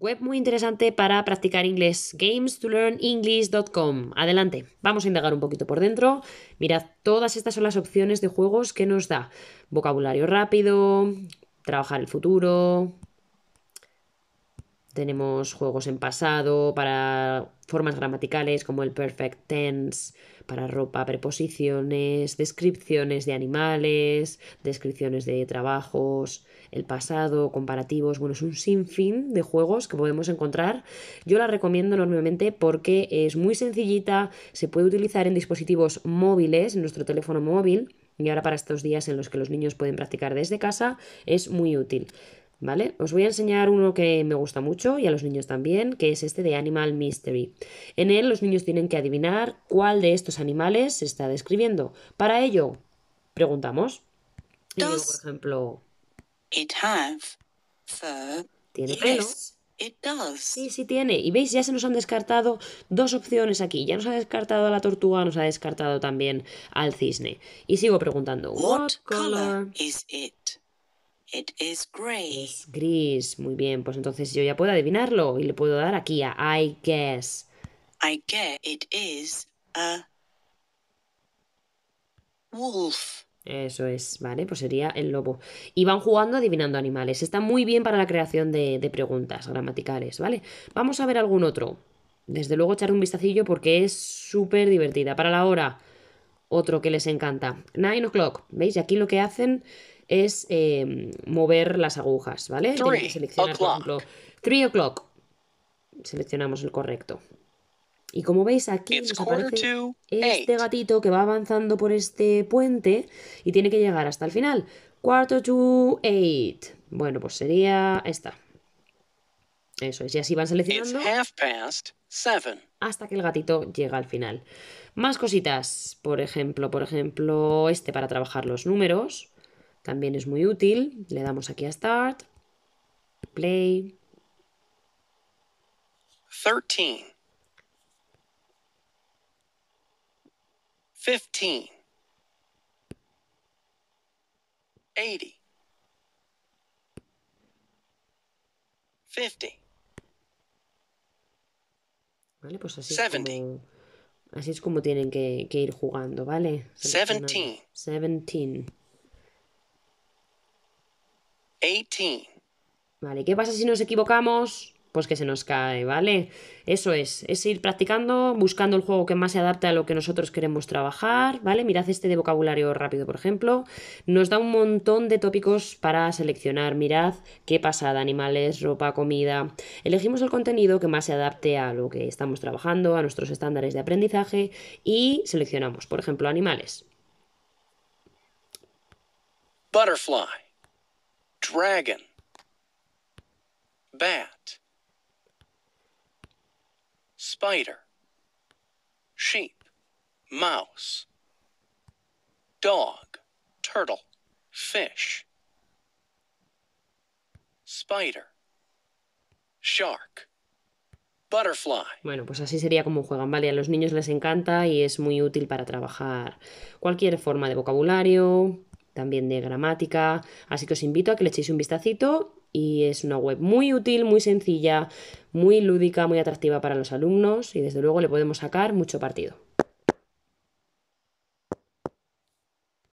web muy interesante para practicar inglés, games gamestolearnenglish.com. Adelante, vamos a indagar un poquito por dentro. Mirad, todas estas son las opciones de juegos que nos da. Vocabulario rápido, trabajar el futuro. Tenemos juegos en pasado para formas gramaticales como el perfect tense para ropa, preposiciones, descripciones de animales, descripciones de trabajos, el pasado, comparativos. Bueno, es un sinfín de juegos que podemos encontrar. Yo la recomiendo enormemente porque es muy sencillita, se puede utilizar en dispositivos móviles, en nuestro teléfono móvil. Y ahora para estos días en los que los niños pueden practicar desde casa es muy útil. ¿vale? Os voy a enseñar uno que me gusta mucho y a los niños también, que es este de Animal Mystery. En él los niños tienen que adivinar cuál de estos animales se está describiendo. Para ello, preguntamos. por ejemplo, ¿tiene pelo? Sí, sí tiene. Y veis, ya se nos han descartado dos opciones aquí. Ya nos ha descartado la tortuga, nos ha descartado también al cisne. Y sigo preguntando. What, color is It is gris. Muy bien, pues entonces yo ya puedo adivinarlo y le puedo dar aquí a I guess. I guess it is a wolf. Eso es, vale, pues sería el lobo. Y van jugando adivinando animales. Está muy bien para la creación de, preguntas gramaticales, ¿vale? Vamos a ver algún otro. Desde luego echar un vistacillo porque es súper divertida. Para la hora, otro que les encanta. Nine o'clock. ¿Veis? Aquí lo que hacen es em, mover las agujas, ¿vale? Tienes que seleccionar, por ejemplo, 3 o'clock. Seleccionamos el correcto. Y como veis aquí nos aparece este gatito que va avanzando por este puente y tiene que llegar hasta el final. Cuarto to eight. Bueno, pues sería esta. Eso es, y así van seleccionando hasta que el gatito llega al final. Más cositas, por ejemplo, por ejemplo, este para trabajar los números. También es muy útil. Le damos aquí a Start, Play. 13. 15. 80. 50. Vale, pues así es, como, así es como tienen que, que ir jugando, ¿vale? 17. 17. 18. Vale, ¿qué pasa si nos equivocamos? Pues que se nos cae, ¿vale? Eso es, es ir practicando, buscando el juego que más se adapte a lo que nosotros queremos trabajar, ¿vale? Mirad este de vocabulario rápido, por ejemplo. Nos da un montón de tópicos para seleccionar. Mirad qué pasada, animales, ropa, comida. Elegimos el contenido que más se adapte a lo que estamos trabajando, a nuestros estándares de aprendizaje y seleccionamos, por ejemplo, animales. Butterfly dragon, bat, spider, sheep, mouse, dog, turtle, fish, spider, shark. Butterfly. Bueno, pues así sería como juegan, ¿vale? A los niños les encanta y es muy útil para trabajar cualquier forma de vocabulario, también de gramática, así que os invito a que le echéis un vistacito y es una web muy útil, muy sencilla, muy lúdica, muy atractiva para los alumnos y desde luego le podemos sacar mucho partido.